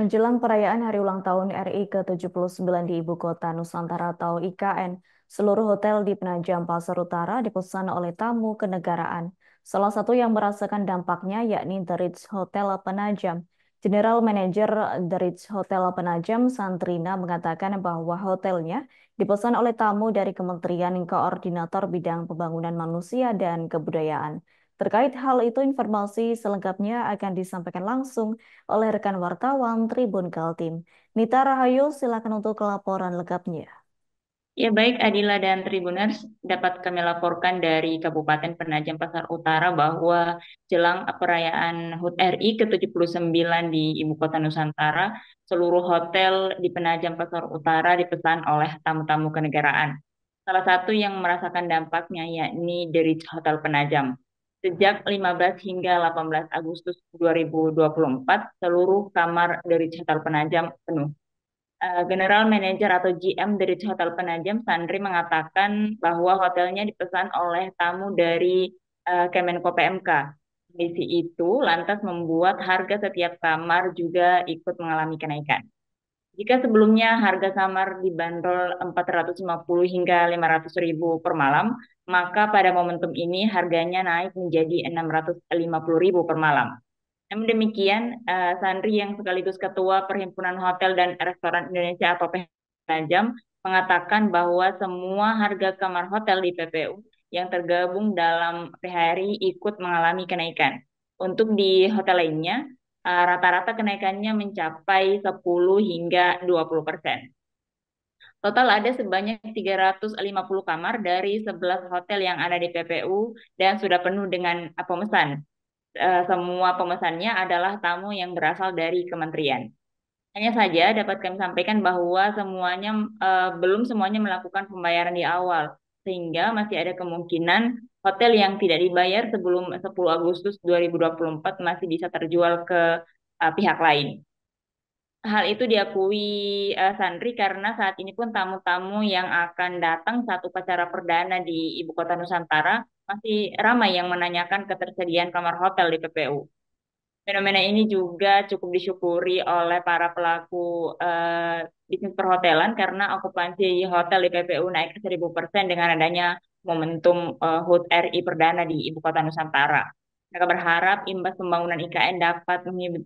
Menjelang perayaan hari ulang tahun RI ke-79 di Ibu Kota Nusantara atau IKN, seluruh hotel di Penajam Pasar Utara dipesan oleh tamu kenegaraan. Salah satu yang merasakan dampaknya yakni The Ritz Hotel Penajam. General Manager The Ritz Hotel Penajam, Santrina, mengatakan bahwa hotelnya dipesan oleh tamu dari Kementerian Koordinator Bidang Pembangunan Manusia dan Kebudayaan. Terkait hal itu, informasi selengkapnya akan disampaikan langsung oleh rekan wartawan Tribun Kaltim. Nita Rahayu, silakan untuk laporan lengkapnya. Ya baik Adila dan Tribuners dapat kami laporkan dari Kabupaten Penajam Pasar Utara bahwa jelang perayaan HUT RI ke-79 di Ibu Kota Nusantara, seluruh hotel di Penajam Pasar Utara dipesan oleh tamu-tamu kenegaraan. Salah satu yang merasakan dampaknya yakni The Hotel Penajam. Sejak 15 hingga 18 Agustus 2024, seluruh kamar dari Hotel Penajam penuh. Eh, General Manager atau GM dari Hotel Penajam, Sandri mengatakan bahwa hotelnya dipesan oleh tamu dari eh, Kemenko PMK. Misi itu lantas membuat harga setiap kamar juga ikut mengalami kenaikan. Jika sebelumnya harga kamar dibanderol 450 hingga 500 ribu per malam, maka pada momentum ini harganya naik menjadi 650 ribu per malam. Namun demikian, uh, Sandri yang sekaligus Ketua Perhimpunan Hotel dan Restoran Indonesia atau Tajam mengatakan bahwa semua harga kamar hotel di PPU yang tergabung dalam PHRI ikut mengalami kenaikan. Untuk di hotel lainnya, Eh, rata-rata kenaikannya mencapai 10 hingga 20 persen. Total ada sebanyak 350 kamar dari 11 hotel yang ada di PPU dan sudah penuh dengan pemesan. Eh, semua pemesannya adalah tamu yang berasal dari kementerian. Hanya saja dapat kami sampaikan bahwa semuanya eh, belum semuanya melakukan pembayaran di awal sehingga masih ada kemungkinan hotel yang tidak dibayar sebelum 10 Agustus 2024 masih bisa terjual ke uh, pihak lain. Hal itu diakui uh, Sandri karena saat ini pun tamu-tamu yang akan datang satu upacara perdana di Ibu Kota Nusantara masih ramai yang menanyakan ketersediaan kamar hotel di PPU fenomena ini juga cukup disyukuri oleh para pelaku uh, bisnis perhotelan karena okupansi hotel di PPU naik ke persen dengan adanya momentum uh, eh, HUT RI perdana di Ibu Kota Nusantara. Mereka berharap imbas pembangunan IKN dapat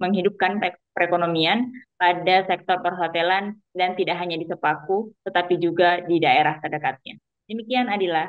menghidupkan perekonomian pada sektor perhotelan dan tidak hanya di Sepaku, tetapi juga di daerah terdekatnya. Demikian Adila.